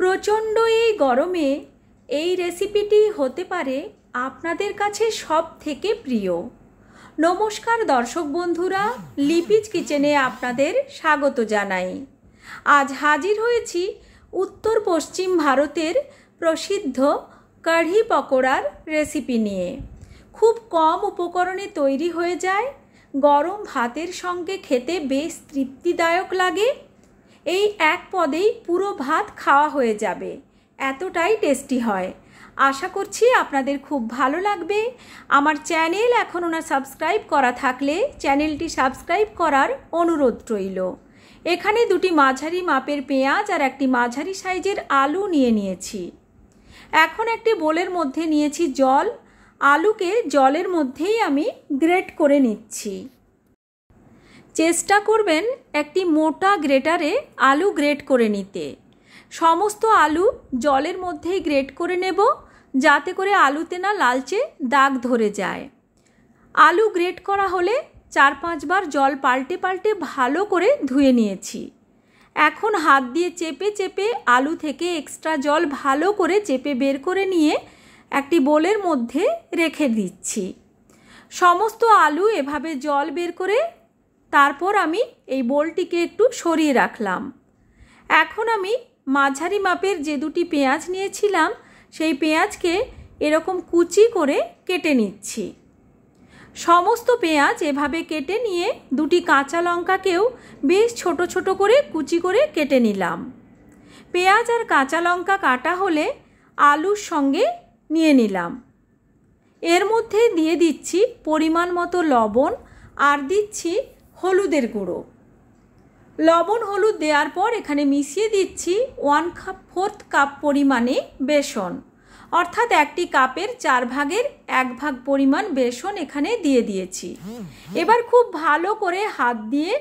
প্রচণ্ড এই গরমে এই রেসিপিটি হতে পারে আপনাদের কাছে সব থেকে প্রিয় নমস্কার দর্শক বন্ধুরা লিপিজ কিচেনে আপনাদের স্বাগত জানাই আজ হাজির হয়েছি উত্তর পশ্চিম ভারতের প্রসিদ্ধ কাঢ়ি পকোড়ার রেসিপি নিয়ে খুব কম উপকরণে তৈরি হয়ে যায় গরম ভাতের সঙ্গে খেতে বেশ তৃপ্তিদায়ক লাগে এই এক পদেই পুরো ভাত খাওয়া হয়ে যাবে এতটাই টেস্টি হয় আশা করছি আপনাদের খুব ভালো লাগবে আমার চ্যানেল এখন ওনার সাবস্ক্রাইব করা থাকলে চ্যানেলটি সাবস্ক্রাইব করার অনুরোধ রইল এখানে দুটি মাঝারি মাপের পেঁয়াজ আর একটি মাঝারি সাইজের আলু নিয়ে নিয়েছি এখন একটি বোলের মধ্যে নিয়েছি জল আলুকে জলের মধ্যেই আমি গ্রেট করে নিচ্ছি চেষ্টা করবেন একটি মোটা গ্রেটারে আলু গ্রেট করে নিতে সমস্ত আলু জলের মধ্যেই গ্রেট করে নেব যাতে করে আলুতে না লালচে দাগ ধরে যায় আলু গ্রেট করা হলে চার পাঁচবার জল পাল্টে পাল্টে ভালো করে ধুয়ে নিয়েছি এখন হাত দিয়ে চেপে চেপে আলু থেকে এক্সট্রা জল ভালো করে চেপে বের করে নিয়ে একটি বোলের মধ্যে রেখে দিচ্ছি সমস্ত আলু এভাবে জল বের করে তারপর আমি এই বোলটিকে একটু সরিয়ে রাখলাম এখন আমি মাঝারি মাপের যে দুটি পেঁয়াজ নিয়েছিলাম সেই পেঁয়াজকে এরকম কুচি করে কেটে নিচ্ছি সমস্ত পেঁয়াজ এভাবে কেটে নিয়ে দুটি কাঁচা লঙ্কাকেও বেশ ছোট ছোট করে কুচি করে কেটে নিলাম পেঁয়াজ আর কাঁচা লঙ্কা কাটা হলে আলুর সঙ্গে নিয়ে নিলাম এর মধ্যে দিয়ে দিচ্ছি পরিমাণ মতো লবণ আর দিচ্ছি হলুদের গুঁড়ো লবণ হলুদ দেওয়ার পর এখানে মিশিয়ে দিচ্ছি ওয়ান কাপ ফোর্থ কাপ পরিমাণে বেসন অর্থাৎ একটি কাপের চার ভাগের এক ভাগ পরিমাণ বেসন এখানে দিয়ে দিয়েছি এবার খুব ভালো করে হাত দিয়ে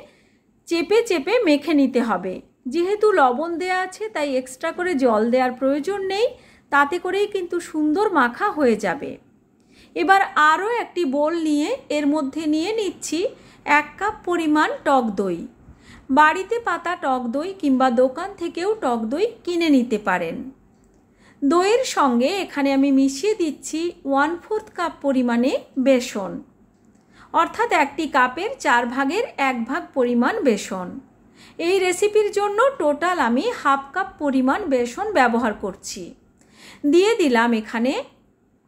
চেপে চেপে মেখে নিতে হবে যেহেতু লবণ দেয়া আছে তাই এক্সট্রা করে জল দেওয়ার প্রয়োজন নেই তাতে করেই কিন্তু সুন্দর মাখা হয়ে যাবে এবার আরও একটি বোল নিয়ে এর মধ্যে নিয়ে নিচ্ছি এক কাপ পরিমাণ টক দই বাড়িতে পাতা টক দই কিংবা দোকান থেকেও টক দই কিনে নিতে পারেন দইয়ের সঙ্গে এখানে আমি মিশিয়ে দিচ্ছি ওয়ান ফোর্থ কাপ পরিমাণে বেসন অর্থাৎ একটি কাপের চার ভাগের এক ভাগ পরিমাণ বেসন এই রেসিপির জন্য টোটাল আমি হাফ কাপ পরিমাণ বেসন ব্যবহার করছি দিয়ে দিলাম এখানে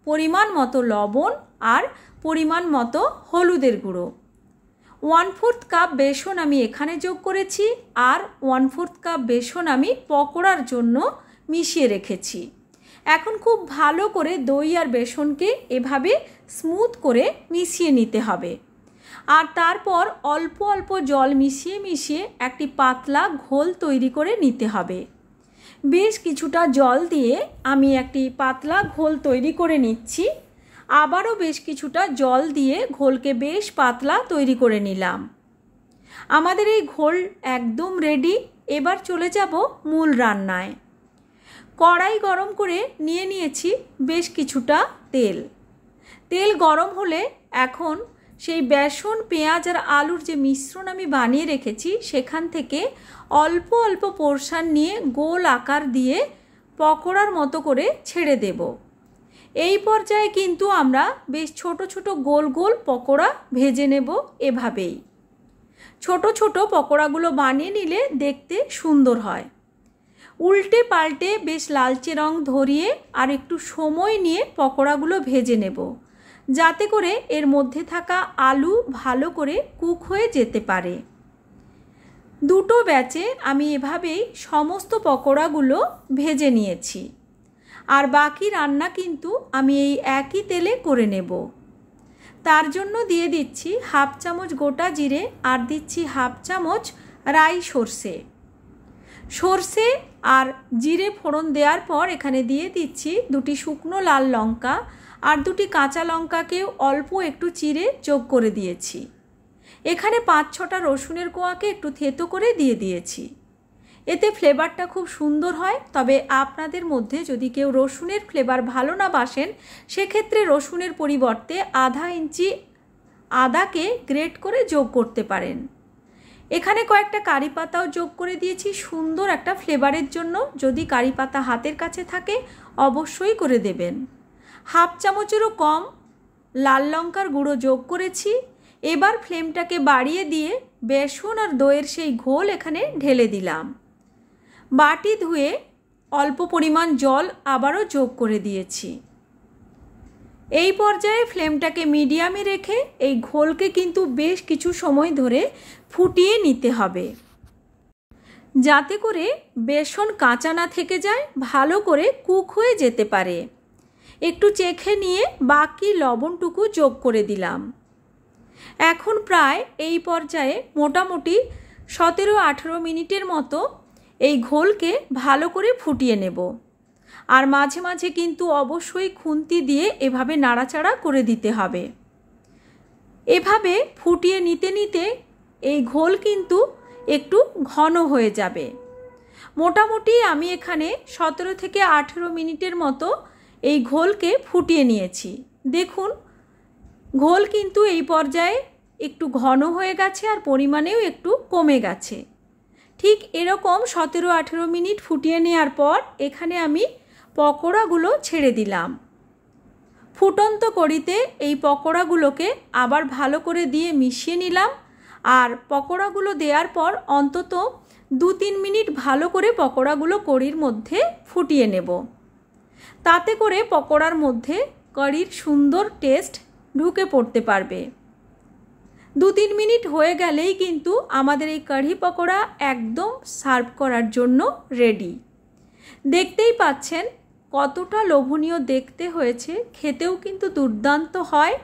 পরিমাণ মতো লবণ আর পরিমাণ মতো হলুদের গুঁড়ো ওয়ান ফোর্থ কাপ বেসন আমি এখানে যোগ করেছি আর ওয়ান ফোর্থ কাপ বেসন আমি পকোড়ার জন্য মিশিয়ে রেখেছি এখন খুব ভালো করে দই আর বেসনকে এভাবে স্মুথ করে মিশিয়ে নিতে হবে আর তারপর অল্প অল্প জল মিশিয়ে মিশিয়ে একটি পাতলা ঘোল তৈরি করে নিতে হবে বেশ কিছুটা জল দিয়ে আমি একটি পাতলা ঘোল তৈরি করে নিচ্ছি আবারও বেশ কিছুটা জল দিয়ে ঘোলকে বেশ পাতলা তৈরি করে নিলাম আমাদের এই ঘোল একদম রেডি এবার চলে যাব মূল রান্নায় কড়াই গরম করে নিয়ে নিয়েছি বেশ কিছুটা তেল তেল গরম হলে এখন সেই বেসন পেঁয়াজ আর আলুর যে মিশ্রণ আমি বানিয়ে রেখেছি সেখান থেকে অল্প অল্প পোর্শান নিয়ে গোল আকার দিয়ে পকোড়ার মতো করে ছেড়ে দেবো এই পর্যায়ে কিন্তু আমরা বেশ ছোট ছোট গোল গোল পকোড়া ভেজে নেব এভাবেই ছোট ছোট পকোড়াগুলো বানিয়ে নিলে দেখতে সুন্দর হয় উল্টে পাল্টে বেশ লালচে রং ধরিয়ে আর একটু সময় নিয়ে পকোড়াগুলো ভেজে নেব যাতে করে এর মধ্যে থাকা আলু ভালো করে কুক হয়ে যেতে পারে দুটো ব্যাচে আমি এভাবেই সমস্ত পকোড়াগুলো ভেজে নিয়েছি আর বাকি রান্না কিন্তু আমি এই একই তেলে করে নেব তার জন্য দিয়ে দিচ্ছি হাফ চামচ গোটা জিরে আর দিচ্ছি হাফ চামচ রাই সর্ষে সর্ষে আর জিরে ফোড়ন দেওয়ার পর এখানে দিয়ে দিচ্ছি দুটি শুকনো লাল লঙ্কা আর দুটি কাঁচা লঙ্কাকেও অল্প একটু চিরে যোগ করে দিয়েছি এখানে পাঁচ ছটা রসুনের কোয়াকে একটু থেতো করে দিয়ে দিয়েছি এতে ফ্লেভারটা খুব সুন্দর হয় তবে আপনাদের মধ্যে যদি কেউ রসুনের ফ্লেভার ভালো না বাসেন সেক্ষেত্রে রসুনের পরিবর্তে আধা ইঞ্চি আদাকে গ্রেট করে যোগ করতে পারেন এখানে কয়েকটা কারি পাতাও যোগ করে দিয়েছি সুন্দর একটা ফ্লেভারের জন্য যদি কারি পাতা হাতের কাছে থাকে অবশ্যই করে দেবেন হাফ চামচেরও কম লাল লঙ্কার গুঁড়ো যোগ করেছি এবার ফ্লেমটাকে বাড়িয়ে দিয়ে বেসন আর দইয়ের সেই ঘোল এখানে ঢেলে দিলাম বাটি ধুয়ে অল্প পরিমাণ জল আবারও যোগ করে দিয়েছি এই পর্যায়ে ফ্লেমটাকে মিডিয়ামে রেখে এই ঘোলকে কিন্তু বেশ কিছু সময় ধরে ফুটিয়ে নিতে হবে যাতে করে বেসন কাঁচা না থেকে যায় ভালো করে কুক হয়ে যেতে পারে একটু চেখে নিয়ে বাকি লবণটুকু যোগ করে দিলাম এখন প্রায় এই পর্যায়ে মোটামুটি সতেরো আঠেরো মিনিটের মতো এই ঘোলকে ভালো করে ফুটিয়ে নেব আর মাঝে মাঝে কিন্তু অবশ্যই খুন্তি দিয়ে এভাবে নাড়াচাড়া করে দিতে হবে এভাবে ফুটিয়ে নিতে নিতে এই ঘোল কিন্তু একটু ঘন হয়ে যাবে মোটামুটি আমি এখানে সতেরো থেকে আঠেরো মিনিটের মতো এই ঘোলকে ফুটিয়ে নিয়েছি দেখুন ঘোল কিন্তু এই পর্যায়ে একটু ঘন হয়ে গেছে আর পরিমাণেও একটু কমে গেছে ঠিক এরকম সতেরো আঠেরো মিনিট ফুটিয়ে নেওয়ার পর এখানে আমি পকোড়াগুলো ছেড়ে দিলাম ফুটন্ত করিতে এই পকোড়াগুলোকে আবার ভালো করে দিয়ে মিশিয়ে নিলাম আর পকোড়াগুলো দেওয়ার পর অন্তত দু তিন মিনিট ভালো করে পকোড়াগুলো কড়ির মধ্যে ফুটিয়ে নেব তাতে করে পকোড়ার মধ্যে কড়ির সুন্দর টেস্ট ঢুকে পড়তে পারবে দু তিন মিনিট হয়ে গেলেই কিন্তু আমাদের এই কাঢ়ি পকোড়া একদম সার্ভ করার জন্য রেডি দেখতেই পাচ্ছেন কতটা লোভনীয় দেখতে হয়েছে খেতেও কিন্তু দুর্দান্ত হয়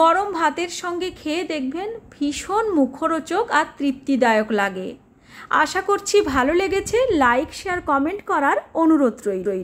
গরম ভাতের সঙ্গে খেয়ে দেখবেন ভীষণ মুখরোচক আর তৃপ্তিদায়ক লাগে আশা করছি ভালো লেগেছে লাইক শেয়ার কমেন্ট করার অনুরোধ রইল